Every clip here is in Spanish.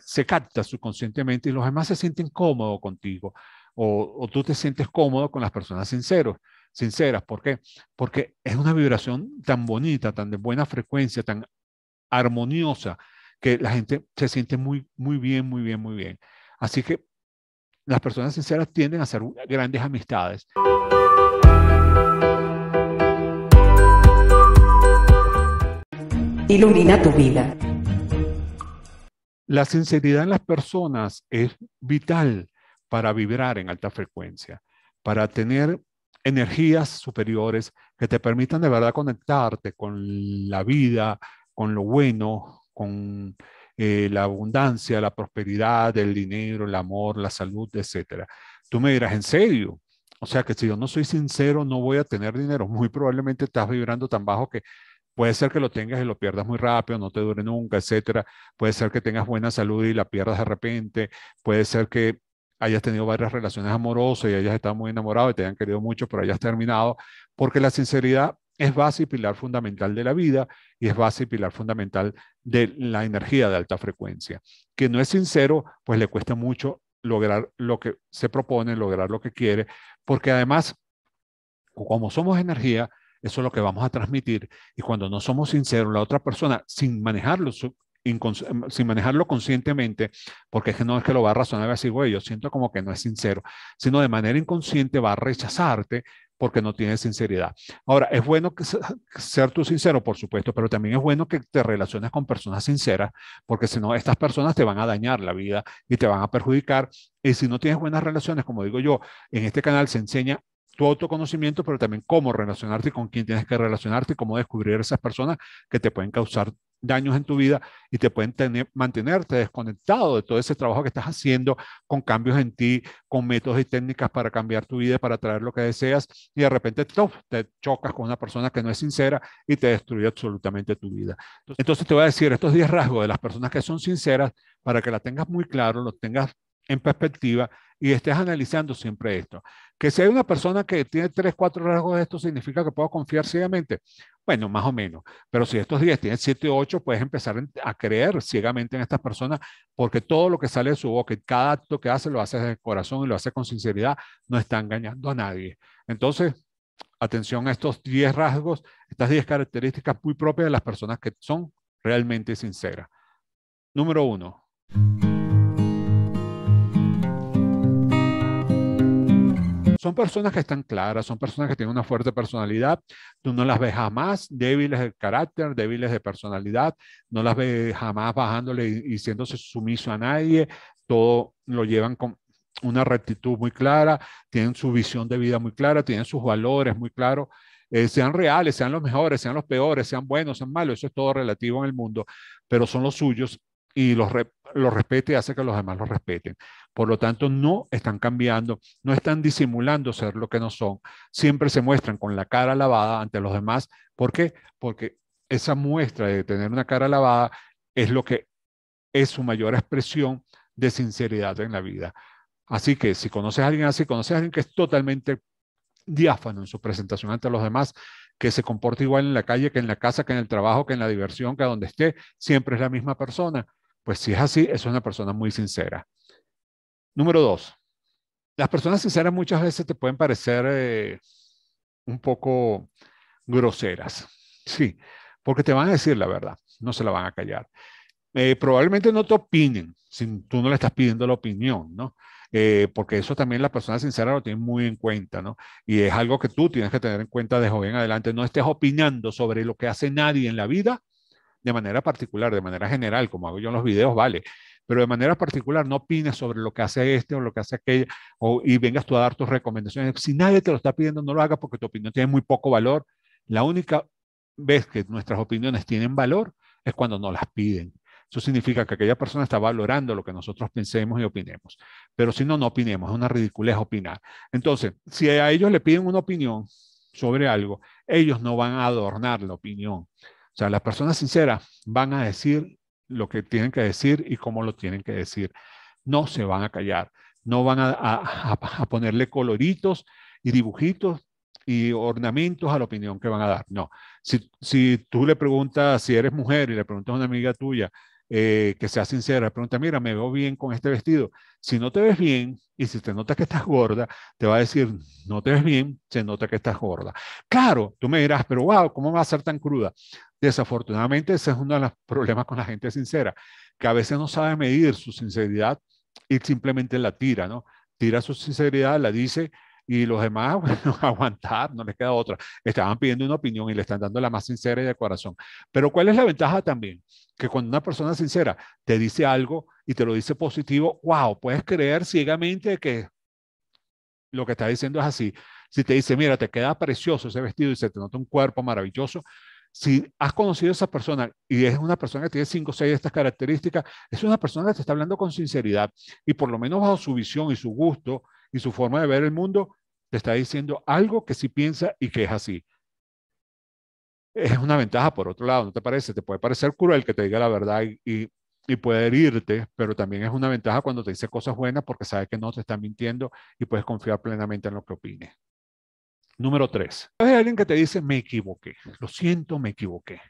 se capta subconscientemente y los demás se sienten cómodos contigo o, o tú te sientes cómodo con las personas sinceros, sinceras. ¿Por qué? Porque es una vibración tan bonita, tan de buena frecuencia, tan armoniosa, que la gente se siente muy, muy bien, muy bien, muy bien. Así que las personas sinceras tienden a hacer grandes amistades. Ilumina tu vida. La sinceridad en las personas es vital para vibrar en alta frecuencia, para tener energías superiores que te permitan de verdad conectarte con la vida, con lo bueno, con eh, la abundancia, la prosperidad, el dinero, el amor, la salud, etc. Tú me dirás, ¿en serio? O sea que si yo no soy sincero, no voy a tener dinero. Muy probablemente estás vibrando tan bajo que Puede ser que lo tengas y lo pierdas muy rápido, no te dure nunca, etcétera. Puede ser que tengas buena salud y la pierdas de repente. Puede ser que hayas tenido varias relaciones amorosas y hayas estado muy enamorado y te hayan querido mucho, pero hayas terminado. Porque la sinceridad es base y pilar fundamental de la vida y es base y pilar fundamental de la energía de alta frecuencia. Que no es sincero, pues le cuesta mucho lograr lo que se propone, lograr lo que quiere, porque además, como somos energía, eso es lo que vamos a transmitir. Y cuando no somos sinceros, la otra persona, sin manejarlo, em, sin manejarlo conscientemente, porque es que no es que lo va a razonar así, güey, yo siento como que no es sincero, sino de manera inconsciente va a rechazarte porque no tienes sinceridad. Ahora, es bueno ser tú sincero, por supuesto, pero también es bueno que te relaciones con personas sinceras, porque si no, estas personas te van a dañar la vida y te van a perjudicar. Y si no tienes buenas relaciones, como digo yo, en este canal se enseña tu autoconocimiento, pero también cómo relacionarte con quién tienes que relacionarte y cómo descubrir esas personas que te pueden causar daños en tu vida y te pueden tener, mantenerte desconectado de todo ese trabajo que estás haciendo con cambios en ti, con métodos y técnicas para cambiar tu vida, para traer lo que deseas y de repente ¡tof! te chocas con una persona que no es sincera y te destruye absolutamente tu vida. Entonces te voy a decir estos 10 rasgos de las personas que son sinceras para que la tengas muy claro, lo tengas en perspectiva y estés analizando siempre esto. Que si hay una persona que tiene tres, cuatro rasgos de esto, significa que puedo confiar ciegamente. Bueno, más o menos. Pero si estos días tienen siete o ocho, puedes empezar a creer ciegamente en estas personas porque todo lo que sale de su boca, cada acto que hace, lo hace de corazón y lo hace con sinceridad, no está engañando a nadie. Entonces, atención a estos 10 rasgos, estas 10 características muy propias de las personas que son realmente sinceras. Número uno. Son personas que están claras, son personas que tienen una fuerte personalidad. Tú no las ves jamás débiles de carácter, débiles de personalidad. No las ves jamás bajándole y, sumiso a nadie. Todo lo llevan con una rectitud muy clara, tienen su visión de vida muy clara, tienen sus valores muy claros. Eh, sean reales, sean los mejores, sean los peores, sean buenos, sean malos, eso es todo relativo en el mundo, pero son los suyos y los, respete hace que los demás los respeten. Por lo tanto, no están cambiando, no están disimulando ser lo que no son. Siempre se muestran con la cara lavada ante los demás. ¿Por qué? Porque esa muestra de tener una cara lavada es lo que es su mayor expresión de sinceridad en la vida. Así que si conoces a alguien así, conoces a alguien que es totalmente diáfano en su presentación ante los demás, que se comporta igual en la calle que en la casa, que en el trabajo, que en la diversión, que donde esté, siempre es la misma persona. Pues si es así, es una persona muy sincera. Número dos, las personas sinceras muchas veces te pueden parecer eh, un poco groseras, sí, porque te van a decir la verdad, no se la van a callar. Eh, probablemente no te opinen, si tú no le estás pidiendo la opinión, ¿no? Eh, porque eso también la persona sincera lo tiene muy en cuenta, ¿no? Y es algo que tú tienes que tener en cuenta de joven adelante. No estés opinando sobre lo que hace nadie en la vida de manera particular, de manera general, como hago yo en los videos, vale, pero de manera particular no opines sobre lo que hace este o lo que hace aquella o, y vengas tú a dar tus recomendaciones. Si nadie te lo está pidiendo, no lo hagas porque tu opinión tiene muy poco valor. La única vez que nuestras opiniones tienen valor es cuando no las piden. Eso significa que aquella persona está valorando lo que nosotros pensemos y opinemos. Pero si no, no opinemos. Es una ridiculez opinar. Entonces, si a ellos le piden una opinión sobre algo, ellos no van a adornar la opinión. O sea, las personas sinceras van a decir lo que tienen que decir y cómo lo tienen que decir. No se van a callar, no van a, ponerle coloritos y dibujitos y ornamentos a la opinión que van a dar. No, si, tú le preguntas, si eres mujer y le preguntas a una amiga tuya, eh, que sea sincera, pregunta, mira, me veo bien con este vestido. Si no te ves bien y si te notas que estás gorda, te va a decir, no te ves bien, se nota que estás gorda. Claro, tú me dirás, pero wow, ¿cómo va a ser tan cruda? Desafortunadamente, ese es uno de los problemas con la gente sincera, que a veces no sabe medir su sinceridad y simplemente la tira, ¿no? Tira su sinceridad, la dice y los demás, bueno, aguantar, no les queda otra. Estaban pidiendo una opinión y le están dando la más sincera y de corazón. Pero ¿cuál es la ventaja también? Que cuando una persona sincera te dice algo y te lo dice positivo, wow, puedes creer ciegamente que lo que está diciendo es así. Si te dice, mira, te queda precioso ese vestido y se te nota un cuerpo maravilloso, si has conocido a esa persona y es una persona que tiene cinco o seis de estas características, es una persona que te está hablando con sinceridad y por lo menos bajo su visión y su gusto y su forma de ver el mundo, te está diciendo algo que sí piensa y que es así. Es una ventaja, por otro lado, ¿no te parece? Te puede parecer cruel que te diga la verdad y, puede herirte, pero también es una ventaja cuando te dice cosas buenas porque sabe que no te está mintiendo y puedes confiar plenamente en lo que opine. Número tres, hay alguien que te dice, me equivoqué, lo siento, me equivoqué.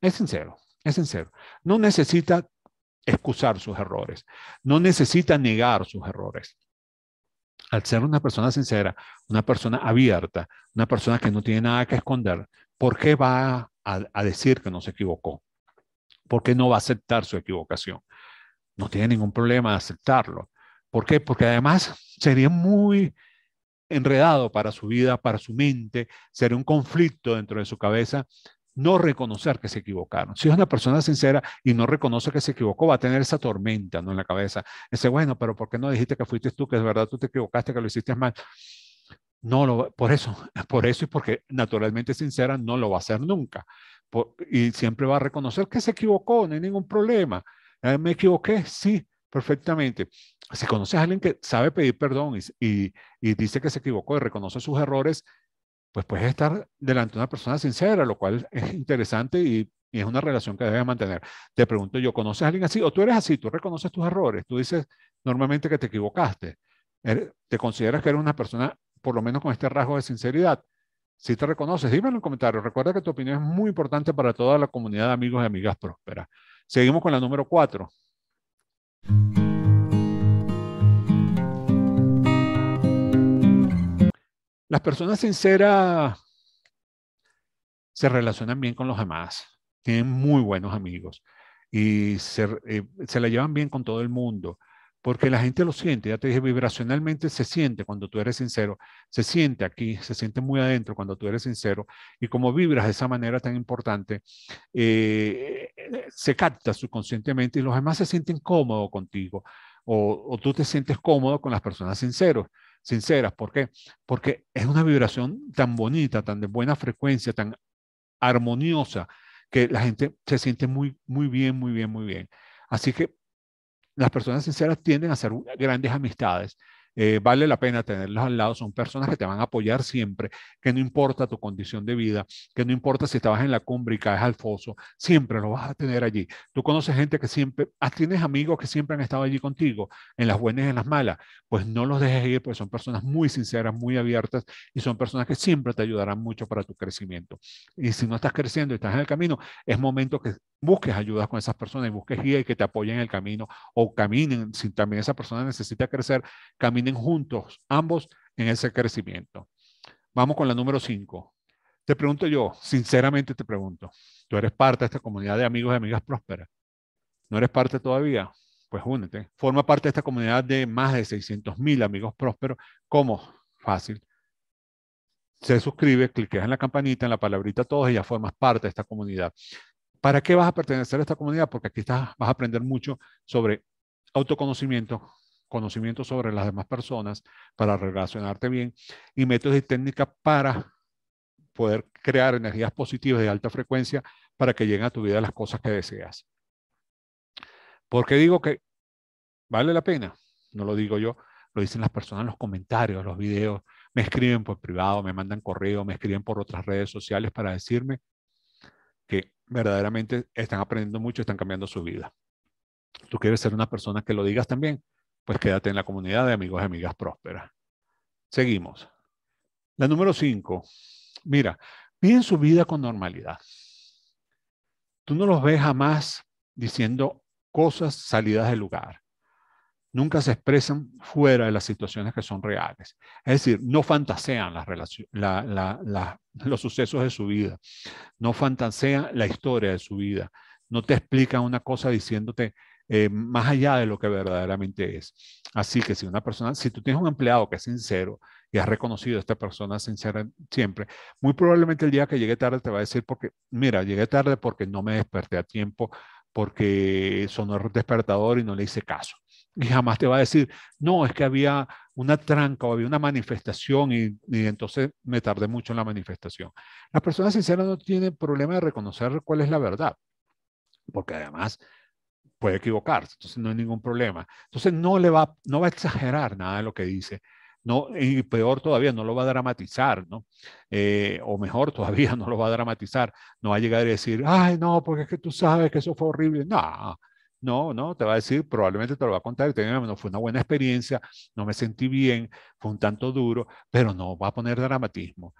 Es sincero, es sincero. No necesita excusar sus errores, no necesita negar sus errores. Al ser una persona sincera, una persona abierta, una persona que no tiene nada que esconder, ¿por qué va a, decir que no se equivocó? ¿Por qué no va a aceptar su equivocación? No tiene ningún problema de aceptarlo. ¿Por qué? Porque además sería muy enredado para su vida, para su mente, será un conflicto dentro de su cabeza no reconocer que se equivocaron. Si es una persona sincera y no reconoce que se equivocó, va a tener esa tormenta ¿no? en la cabeza. Ese, bueno, pero ¿por qué no dijiste que fuiste tú, que es verdad tú te equivocaste, que lo hiciste mal? No, lo, por eso, por eso y porque naturalmente sincera no lo va a hacer nunca. y siempre va a reconocer que se equivocó, no hay ningún problema. Ah, me equivoqué, sí, perfectamente si conoces a alguien que sabe pedir perdón y, dice que se equivocó y reconoce sus errores, pues puedes estar delante de una persona sincera, lo cual es interesante y, es una relación que debes mantener. Te pregunto yo, ¿conoces a alguien así? O tú eres así, tú reconoces tus errores, tú dices normalmente que te equivocaste, te consideras que eres una persona, por lo menos con este rasgo de sinceridad. Si te reconoces, dímelo en comentarios. Recuerda que tu opinión es muy importante para toda la comunidad de amigos y amigas prósperas. Seguimos con la número cuatro. Las personas sinceras se relacionan bien con los demás, tienen muy buenos amigos y eh, se, la llevan bien con todo el mundo porque la gente lo siente, ya te dije, vibracionalmente se siente cuando tú eres sincero, se siente aquí, se siente muy adentro cuando tú eres sincero, y como vibras de esa manera tan importante, eh, eh, se capta subconscientemente y los demás se sienten cómodos contigo, o, o tú te sientes cómodo con las personas sinceras sinceras. ¿Por qué? Porque es una vibración tan bonita, tan de buena frecuencia, tan armoniosa, que la gente se siente muy, muy bien, muy bien, muy bien. Así que las personas sinceras tienden a hacer grandes amistades eh, vale la pena tenerlos al lado, son personas que te van a apoyar siempre, que no importa tu condición de vida, que no importa si estabas en la cumbre y caes al foso, siempre lo vas a tener allí. Tú conoces gente que siempre, ah, tienes amigos que siempre han estado allí contigo, en las buenas y en las malas, pues no los dejes ir, pues son personas muy sinceras, muy abiertas y son personas que siempre te ayudarán mucho para tu crecimiento. Y si no estás creciendo y estás en el camino, es momento que busques ayudas con esas personas y busques guía y que te apoyen en el camino o caminen, si también esa persona necesita crecer, caminen juntos, ambos, en ese crecimiento. Vamos con la número 5. Te pregunto yo, sinceramente te pregunto, tú eres parte de esta comunidad de amigos y amigas prósperas. ¿No eres parte todavía? Pues únete. Forma parte de esta comunidad de más de 600 mil amigos prósperos. ¿Cómo? Fácil. Se suscribe, cliqueas en la campanita, en la palabrita todos y ya formas parte de esta comunidad. ¿Para qué vas a pertenecer a esta comunidad? Porque aquí vas a aprender mucho sobre autoconocimiento, conocimiento sobre las demás personas para relacionarte bien y métodos y técnicas para poder crear energías positivas de alta frecuencia para que lleguen a tu vida las cosas que deseas. Porque digo que vale la pena? No lo digo yo, lo dicen las personas en los comentarios, los videos, me escriben por privado, me mandan correo, me escriben por otras redes sociales para decirme que verdaderamente están aprendiendo mucho, están cambiando su vida. Tú quieres ser una persona que lo digas también, pues quédate en la comunidad de amigos y amigas prósperas. Seguimos. La número cinco. Mira, viven su vida con normalidad. Tú no los ves jamás diciendo cosas salidas del lugar nunca se expresan fuera de las situaciones que son reales. Es decir, no fantasean los sucesos de su vida, no fantasean la historia de su vida, no te explican una cosa diciéndote eh, más allá de lo que verdaderamente es. Así que si una persona, si tú tienes un empleado que es sincero y has reconocido a esta persona sincera siempre, muy probablemente el día que llegue tarde te va a decir porque, mira, llegué tarde porque no me desperté a tiempo, porque sonó el despertador y no le hice caso y jamás te va a decir, no, es que había una tranca o había una manifestación y, entonces me tardé mucho en la manifestación. Las personas sinceras no tienen problema de reconocer cuál es la verdad, porque además puede equivocarse, entonces no hay ningún problema. Entonces no le va, no va a exagerar nada de lo que dice. No, y peor todavía, no lo va a dramatizar, ¿no? Eh, o mejor todavía, no lo va a dramatizar. No va a llegar a decir, ay, no, porque es que tú sabes que eso fue horrible. No, no, no, te va a decir, probablemente te lo va a contar, y te no fue una buena experiencia, no me sentí bien, fue un tanto duro, pero no va a poner dramatismo.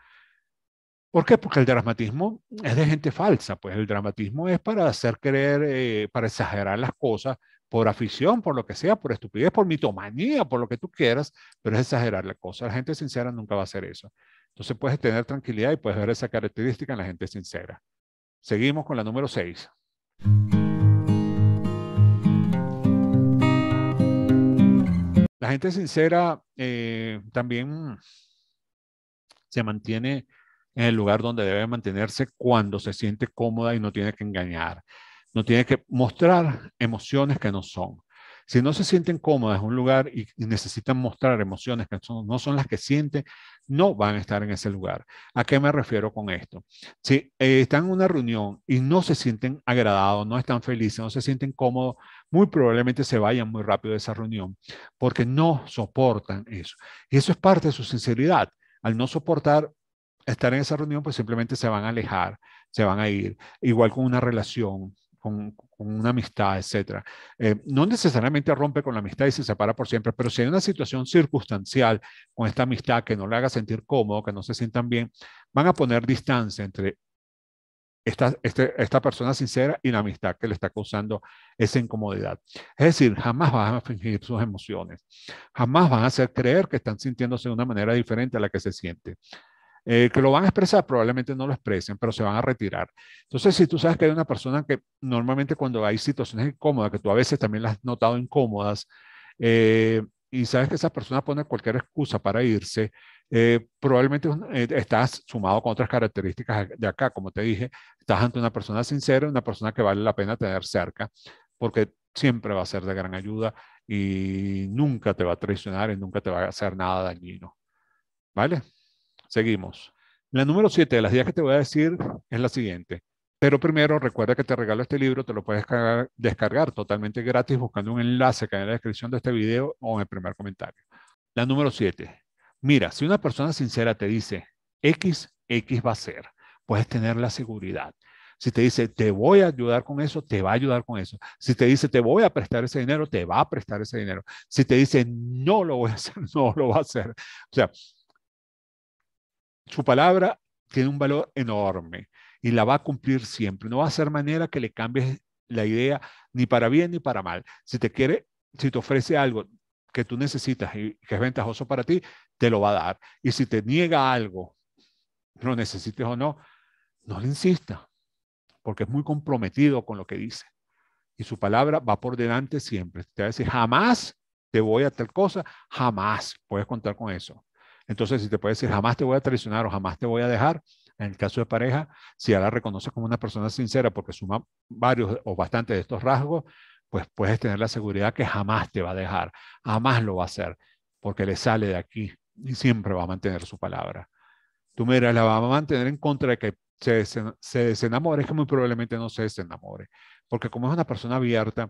¿Por qué? Porque el dramatismo es de gente falsa, pues el dramatismo es para hacer creer, eh, para exagerar las cosas por afición, por lo que sea, por estupidez, por mitomanía, por lo que tú quieras, pero es exagerar la cosa. La gente sincera nunca va a hacer eso. Entonces puedes tener tranquilidad y puedes ver esa característica en la gente sincera. Seguimos con la número 6. gente sincera eh, también se mantiene en el lugar donde debe mantenerse cuando se siente cómoda y no tiene que engañar, no tiene que mostrar emociones que no son. Si no se sienten cómodas en un lugar y necesitan mostrar emociones que no son las que sienten, no van a estar en ese lugar. ¿A qué me refiero con esto? Si eh, están en una reunión y no se sienten agradados, no están felices, no se sienten cómodos muy probablemente se vayan muy rápido de esa reunión porque no soportan eso. Y eso es parte de su sinceridad. Al no soportar estar en esa reunión, pues simplemente se van a alejar, se van a ir. Igual con una relación, con, una amistad, etc. Eh, no necesariamente rompe con la amistad y se separa por siempre, pero si hay una situación circunstancial con esta amistad que no le haga sentir cómodo, que no se sientan bien, van a poner distancia entre este, esta, persona sincera y la amistad que le está causando esa incomodidad. Es decir, jamás van a fingir sus emociones, jamás van a hacer creer que están sintiéndose de una manera diferente a la que se siente. Eh, que lo van a expresar, probablemente no lo expresen, pero se van a retirar. Entonces, si tú sabes que hay una persona que normalmente cuando hay situaciones incómodas, que tú a veces también las has notado incómodas, eh, y sabes que esa persona pone cualquier excusa para irse, eh, probablemente eh, estás sumado con otras características de acá. Como te dije, estás ante una persona sincera, una persona que vale la pena tener cerca, porque siempre va a ser de gran ayuda y nunca te va a traicionar y nunca te va a hacer nada dañino. ¿Vale? Seguimos. La número 7 de las 10 que te voy a decir es la siguiente. Pero primero, recuerda que te regalo este libro, te lo puedes descargar, totalmente gratis buscando un enlace que hay en la descripción de este video o en el primer comentario. La número 7. Mira, si una persona sincera te dice X, X va a ser, puedes tener la seguridad. Si te dice, te voy a ayudar con eso, te va a ayudar con eso. Si te dice, te voy a prestar ese dinero, te va a prestar ese dinero. Si te dice, no lo voy a hacer, no lo va a hacer. O sea, su palabra tiene un valor enorme y la va a cumplir siempre. No va a ser manera que le cambies la idea ni para bien ni para mal. Si te quiere, si te ofrece algo, que tú necesitas y que es ventajoso para ti, te lo va a dar. Y si te niega algo, lo necesites o no, no le insista, porque es muy comprometido con lo que dice. Y su palabra va por delante siempre. Te va a decir, jamás te voy a tal cosa, jamás puedes contar con eso. Entonces, si te puede decir, jamás te voy a traicionar o jamás te voy a dejar, en el caso de pareja, si a la reconoces como una persona sincera porque suma varios o bastantes de estos rasgos, pues puedes tener la seguridad que jamás te va a dejar, jamás lo va a hacer, porque le sale de aquí y siempre va a mantener su palabra. Tú mira, la va a mantener en contra de que se, se desenamore, es que muy probablemente no se desenamore, porque como es una persona abierta,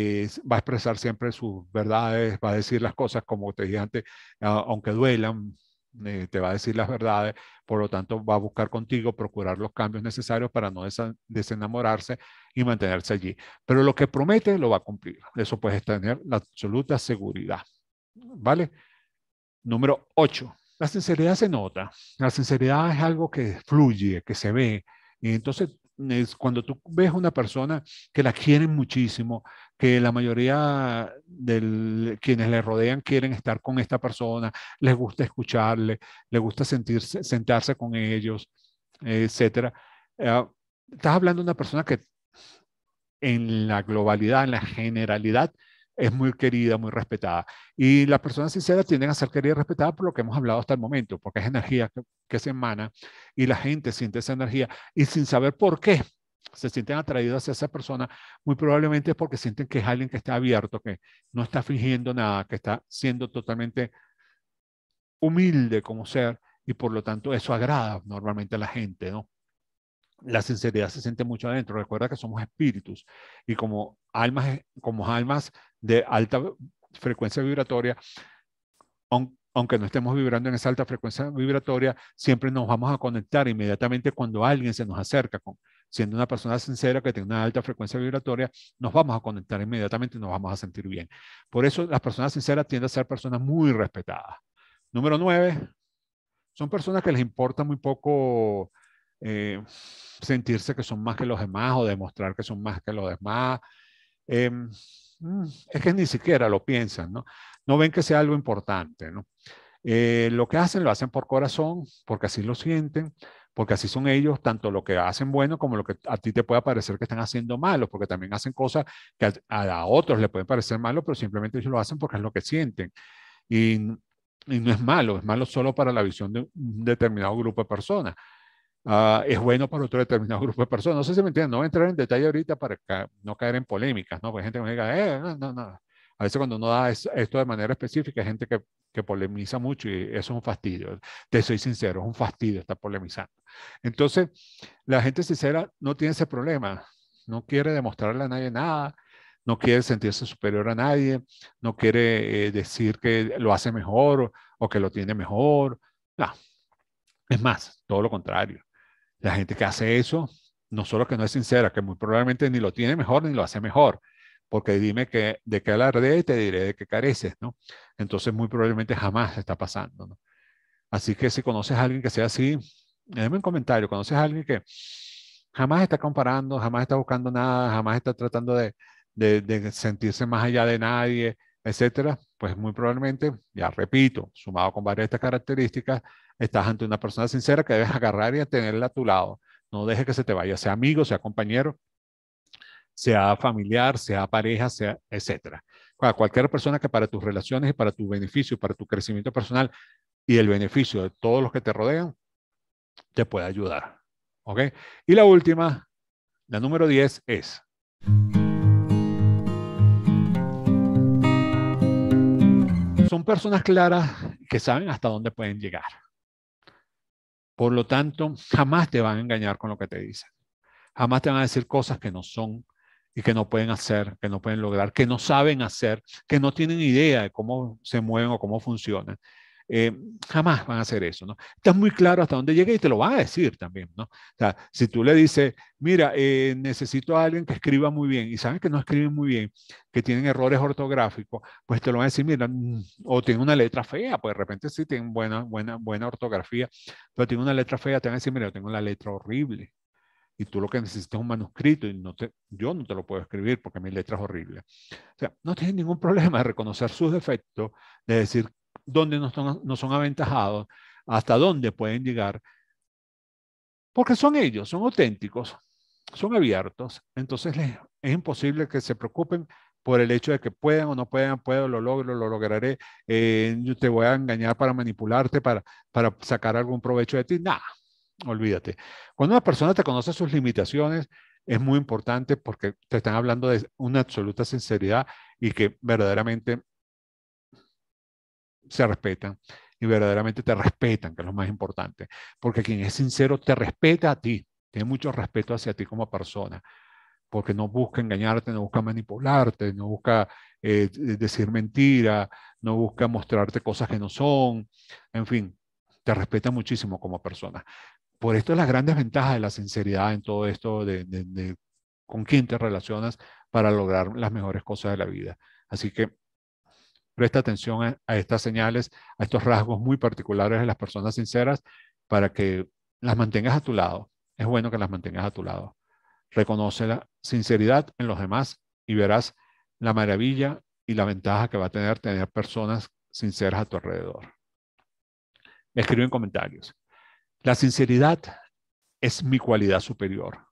va a expresar siempre sus verdades, va a decir las cosas como te dije antes, aunque duelan, eh, te va a decir las verdades, por lo tanto va a buscar contigo procurar los cambios necesarios para no desenamorarse y mantenerse allí. Pero lo que promete lo va a cumplir. Eso puedes tener la absoluta seguridad. ¿Vale? Número 8. La sinceridad se nota. La sinceridad es algo que fluye, que se ve. entonces cuando tú ves a una persona que la quieren muchísimo, que la mayoría de quienes le rodean quieren estar con esta persona, les gusta escucharle, les gusta sentirse, sentarse con ellos, etcétera. Ah, estás hablando de una persona que en la globalidad, en la generalidad, es muy querida, muy respetada. Y las personas sinceras tienden a ser queridas y respetadas por lo que hemos hablado hasta el momento, porque es energía que, que se emana y la gente siente esa energía y sin saber por qué se sienten atraídos hacia esa persona, muy probablemente es porque sienten que es alguien que está abierto, que no está fingiendo nada, que está siendo totalmente humilde como ser y por lo tanto eso agrada normalmente a la gente, ¿no? La sinceridad se siente mucho adentro. Recuerda que somos espíritus y como almas, como almas de alta frecuencia vibratoria, aunque aunque no estemos vibrando en esa alta frecuencia vibratoria, siempre nos vamos a conectar inmediatamente cuando alguien se nos acerca con, siendo una persona sincera que tiene una alta frecuencia vibratoria, nos vamos a conectar inmediatamente y nos vamos a sentir bien. Por eso las personas sinceras tienden a ser personas muy respetadas. Número nueve, son personas que les importa muy poco eh, sentirse que son más que los demás o demostrar que son más que los demás. Em, mm, es que ni siquiera lo piensan, ¿no? No ven que sea algo importante, ¿no? Eh, lo que hacen lo hacen por corazón, porque así lo sienten porque así son ellos, tanto lo que hacen bueno como lo que a ti te puede parecer que están haciendo malo, porque también hacen cosas que a, otros le pueden parecer malo, pero simplemente ellos lo hacen porque es lo que sienten. Y, no es malo, es malo solo para la visión de un determinado grupo de personas. Ah, es bueno para otro determinado grupo de personas. No sé si me entienden, no voy a entrar en detalle ahorita para no caer en polémicas, ¿no? Porque hay gente que me diga, eh, no, no, no. A veces cuando uno da esto de manera específica, hay gente que que polemiza mucho y eso es un fastidio. Te soy sincero, es un fastidio estar polemizando. Entonces, la gente sincera no tiene ese problema, no quiere demostrarle a nadie nada, no quiere sentirse superior a nadie, no quiere eh, decir que lo hace mejor o, que lo tiene mejor. No. Es más, todo lo contrario. La gente que hace eso, no solo que no es sincera, que muy probablemente ni lo tiene mejor ni lo hace mejor, porque dime que, de qué alarde y te diré de qué careces, ¿no? Entonces muy probablemente jamás está pasando, ¿no? Así que si conoces a alguien que sea así, déjame un comentario, conoces a alguien que jamás está comparando, jamás está buscando nada, jamás está tratando de, de sentirse más allá de nadie, etcétera, pues muy probablemente, ya repito, sumado con varias de estas características, estás ante una persona sincera que debes agarrar y tenerla a tu lado. No dejes que se te vaya, sea amigo, sea compañero, sea familiar, sea pareja, sea etcétera. cualquier persona que para tus relaciones y para tu beneficio, para tu crecimiento personal y el beneficio de todos los que te rodean, te pueda ayudar. ¿Ok? Y la última, la número 10 es... Son personas claras que saben hasta dónde pueden llegar. Por lo tanto, jamás te van a engañar con lo que te dicen. Jamás te van a decir cosas que no son y que no pueden hacer, que no pueden lograr, que no saben hacer, que no tienen idea de cómo se mueven o cómo funcionan. Eh, jamás van a hacer eso, ¿no? está muy claro hasta dónde llega y te lo van a decir también, ¿no? O sea, si tú le dices, mira, eh, necesito a alguien que escriba muy bien y saben que no escriben muy bien, que tienen errores ortográficos, pues te lo van a decir, mira, mm, o tiene una letra fea, pues de repente sí tienen buena, buena, buena ortografía, pero tiene una letra fea, te van a decir, mira, yo tengo la letra horrible, y tú lo que necesitas es un manuscrito y no te, yo no te lo puedo escribir porque mi letra es horrible. O sea, no tienen ningún problema de reconocer sus defectos, de decir dónde no son, no son aventajados, hasta dónde pueden llegar, porque son ellos, son auténticos, son abiertos, entonces es imposible que se preocupen por el hecho de que puedan o no puedan, puedo, lo logro, lo lograré, eh, yo te voy a engañar para manipularte, para, para sacar algún provecho de ti, nada olvídate. Cuando una persona te conoce sus limitaciones, es muy importante porque te están hablando de una absoluta sinceridad y que verdaderamente se respetan y verdaderamente te respetan, que es lo más importante. Porque quien es sincero te respeta a ti, tiene mucho respeto hacia ti como persona, porque no busca engañarte, no busca manipularte, no busca eh, decir mentira, no busca mostrarte cosas que no son, en fin, te respeta muchísimo como persona. Por esto las grandes ventajas de la sinceridad en todo esto, de, con quién te relacionas para lograr las mejores cosas de la vida. Así que presta atención a, estas señales, a estos rasgos muy particulares de las personas sinceras para que las mantengas a tu lado. Es bueno que las mantengas a tu lado. Reconoce la sinceridad en los demás y verás la maravilla y la ventaja que va a tener tener personas sinceras a tu alrededor. Escribe en comentarios. La sinceridad es mi cualidad superior.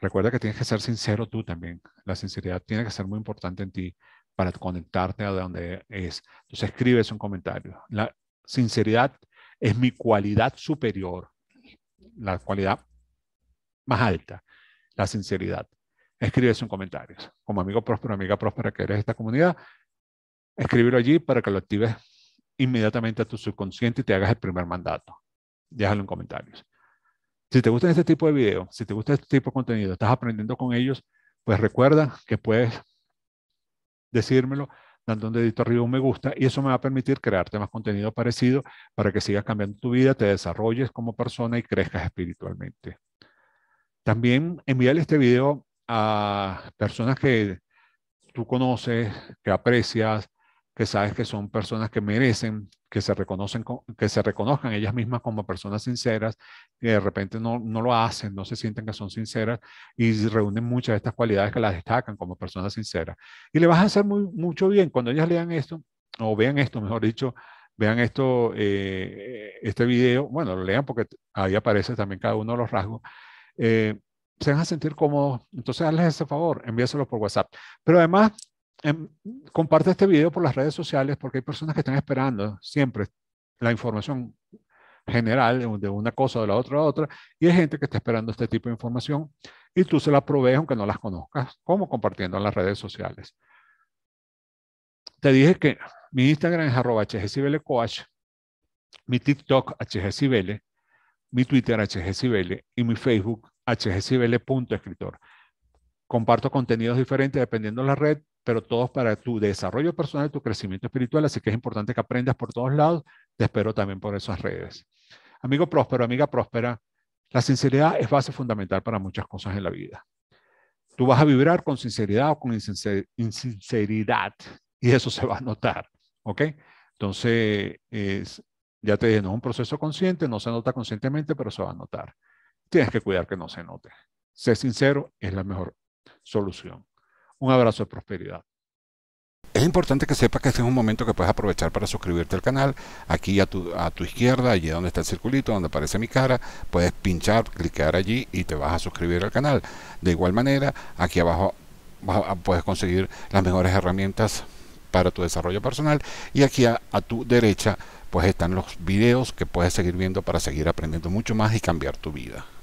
Recuerda que tienes que ser sincero tú también. La sinceridad tiene que ser muy importante en ti para conectarte a donde es. Entonces escribe un comentario. La sinceridad es mi cualidad superior, la cualidad más alta, la sinceridad. escribes un en comentarios. Como amigo próspero, amiga próspera que eres de esta comunidad, escríbelo allí para que lo actives inmediatamente a tu subconsciente y te hagas el primer mandato déjalo en comentarios. Si te gusta este tipo de videos, si te gusta este tipo de contenido, estás aprendiendo con ellos, pues recuerda que puedes decírmelo dando un dedito arriba un me gusta y eso me va a permitir crearte más contenido parecido para que sigas cambiando tu vida, te desarrolles como persona y crezcas espiritualmente. También envíale este video a personas que tú conoces, que aprecias, que sabes que son personas que merecen que se, reconocen, que se reconozcan ellas mismas como personas sinceras, que de repente no, no lo hacen, no se sienten que son sinceras y reúnen muchas de estas cualidades que las destacan como personas sinceras. Y le vas a hacer muy, mucho bien cuando ellas lean esto, o vean esto, mejor dicho, vean esto, eh, este video, bueno, lo lean porque ahí aparece también cada uno de los rasgos, eh, se van a sentir cómodos. Entonces, hazles ese favor, envíaselo por WhatsApp. Pero además, Em, comparte este video por las redes sociales porque hay personas que están esperando siempre la información general de una cosa, de la otra, a otra, y hay gente que está esperando este tipo de información y tú se la provees aunque no las conozcas, como compartiendo en las redes sociales. Te dije que mi Instagram es arroba hgcibelecoach, mi TikTok hgcibele, mi Twitter hgcibele y mi Facebook hgcibele.escritor. Comparto contenidos diferentes dependiendo de la red pero todos para tu desarrollo personal, tu crecimiento espiritual, así que es importante que aprendas por todos lados, te espero también por esas redes. Amigo próspero, amiga próspera, la sinceridad es base fundamental para muchas cosas en la vida. Tú vas a vibrar con sinceridad o con insinceridad y eso se va a notar, ¿ok? Entonces, es, ya te dije, no es un proceso consciente, no se nota conscientemente, pero se va a notar. Tienes que cuidar que no se note. Ser sincero es la mejor solución. Un abrazo de prosperidad. Es importante que sepas que este es un momento que puedes aprovechar para suscribirte al canal. Aquí a tu, a tu izquierda, allí donde está el circulito, donde aparece mi cara, puedes pinchar, clicar allí y te vas a suscribir al canal. De igual manera, aquí abajo puedes conseguir las mejores herramientas para tu desarrollo personal y aquí a, a, tu derecha pues están los videos que puedes seguir viendo para seguir aprendiendo mucho más y cambiar tu vida.